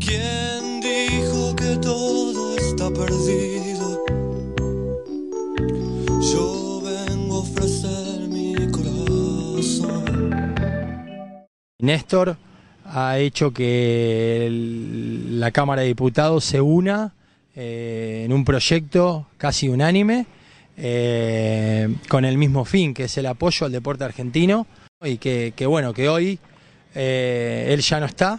Quien dijo que todo está perdido, yo vengo a ofrecer mi corazón. Néstor ha hecho que la Cámara de Diputados se una. Eh, en un proyecto casi unánime, eh, con el mismo fin, que es el apoyo al deporte argentino, y que, bueno, que hoy eh, él ya no está,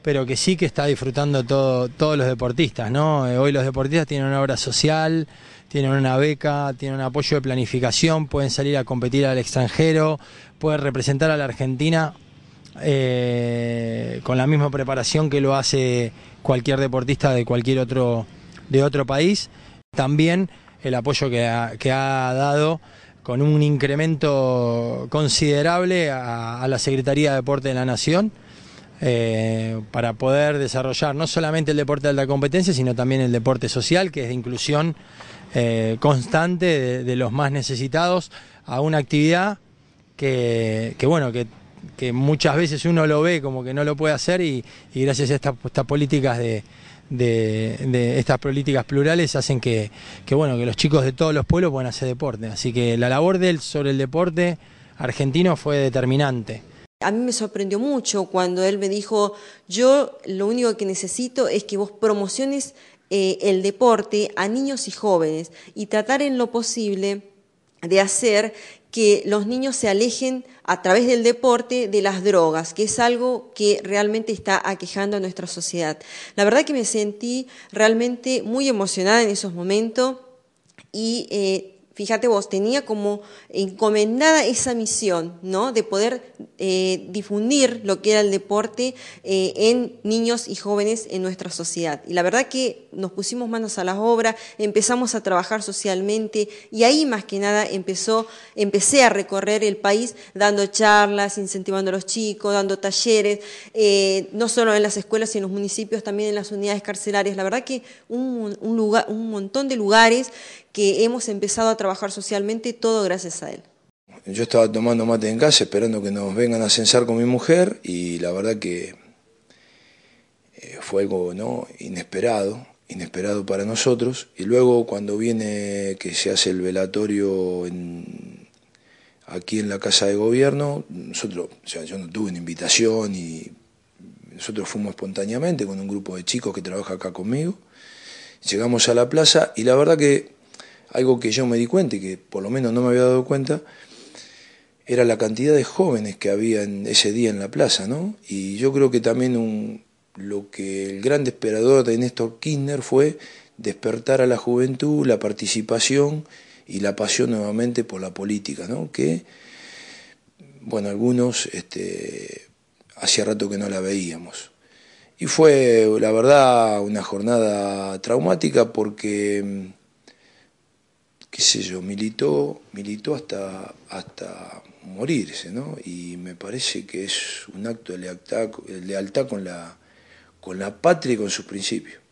pero que sí que está disfrutando todo, todos los deportistas, ¿no? hoy los deportistas tienen una obra social, tienen una beca, tienen un apoyo de planificación, pueden salir a competir al extranjero, pueden representar a la Argentina con la misma preparación que lo hace cualquier deportista de cualquier otro de otro país. También el apoyo que ha, dado con un incremento considerable a, la Secretaría de Deporte de la Nación eh, para poder desarrollar no solamente el deporte de alta competencia, sino también el deporte social, que es de inclusión eh, constante de, los más necesitados a una actividad que, bueno, que, muchas veces uno lo ve como que no lo puede hacer y, gracias a estas políticas de, de, estas políticas plurales hacen que, bueno, que los chicos de todos los pueblos puedan hacer deporte. Así que la labor de él sobre el deporte argentino fue determinante. A mí me sorprendió mucho cuando él me dijo, yo lo único que necesito es que vos promociones eh, el deporte a niños y jóvenes y tratar en lo posible de hacer que los niños se alejen a través del deporte de las drogas, que es algo que realmente está aquejando a nuestra sociedad. La verdad que me sentí realmente muy emocionada en esos momentos y eh, fíjate vos, tenía como encomendada esa misión, ¿no? De poder eh, difundir lo que era el deporte eh, en niños y jóvenes en nuestra sociedad. Y la verdad que nos pusimos manos a la obra, empezamos a trabajar socialmente y ahí más que nada empezó, empecé a recorrer el país dando charlas, incentivando a los chicos, dando talleres, eh, no solo en las escuelas, sino en los municipios, también en las unidades carcelarias. La verdad que un, un, lugar, un montón de lugares que hemos empezado a trabajar socialmente, todo gracias a él yo estaba tomando mate en casa esperando que nos vengan a censar con mi mujer y la verdad que eh, fue algo ¿no? inesperado, inesperado para nosotros. Y luego cuando viene que se hace el velatorio aquí en la Casa de Gobierno, nosotros, o sea, yo no tuve una invitación y nosotros fuimos espontáneamente con un grupo de chicos que trabaja acá conmigo. Llegamos a la plaza y la verdad que algo que yo me di cuenta y que por lo menos no me había dado cuenta, era la cantidad de jóvenes que había en ese día en la plaza, ¿no? Y yo creo que también lo que el gran desperador de Néstor Kirchner fue despertar a la juventud, la participación y la pasión nuevamente por la política, ¿no? Que, bueno, algunos este, hacía rato que no la veíamos. Y fue, la verdad, una jornada traumática porque qué sé yo, militó, militó hasta, hasta morirse, ¿no? Y me parece que es un acto de lealtad, con, la, con la patria y con sus principios.